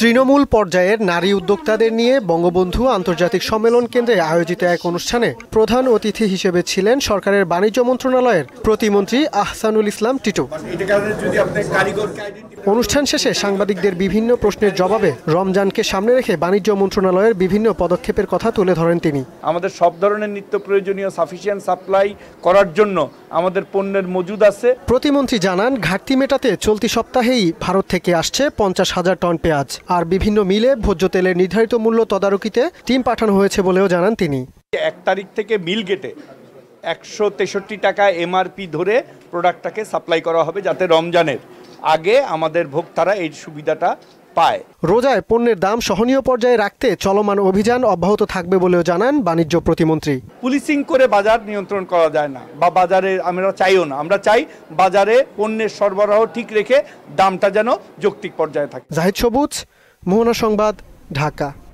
তৃণমূল পর্যায়ের নারী উদ্যোক্তাদের নিয়ে বঙ্গবন্ধু আন্তর্জাতিক সম্মেলন কেন্দ্রে আয়োজিত এক অনুষ্ঠানে প্রধান অতিথি হিসেবে ছিলেন সরকারের বাণিজ্য মন্ত্রণালয়ের প্রতিমন্ত্রী আহসানুল ইসলাম টিটু অনুষ্ঠান শেষে সাংবাদিকদের বিভিন্ন প্রশ্নের জবাবে রমজানকে সামনে রেখে বাণিজ্য মন্ত্রণালয়ের বিভিন্ন পদক্ষেপের কথা তুলে ধরেন তিনি আমাদের সব ধরনের নিত্য প্রয়োজনীয় সাফিসিয়েন্ট সাপ্লাই করার জন্য আমাদের পণ্যের মজুদ আছে প্রতিমন্ত্রী জানান ঘাটতি মেটাতে চলতি সপ্তাহেই ভারত থেকে আসছে পঞ্চাশ হাজার টন পেঁয়াজ আর বিভিন্ন মিলে ভোজ্য তেলের নির্ধারিত মূল্য তদারকিতে টিম পাঠানো হয়েছে বলেও জানান তিনি এক তারিখ থেকে মিল গেটে একশো তেষট্টি টাকা এমআরপি ধরে প্রোডাক্টটাকে সাপ্লাই করা হবে যাতে রমজানের আগে আমাদের ভোক্তারা এই সুবিধাটা পায় রোজায় পণ্যের দাম সহনীয় পর্যায়ে রাখতে চলমান অভিযান অব্যাহত থাকবে বলেও জানান বাণিজ্য প্রতিমন্ত্রী পুলিশিং করে বাজার নিয়ন্ত্রণ করা যায় না বা বাজারে আমরা চাইও না আমরা চাই বাজারে পণ্যের সরবরাহ ঠিক রেখে দামটা যেন যৌক্তিক পর্যায়ে থাকে জাহিদ সবুজ মোহনা সংবাদ ঢাকা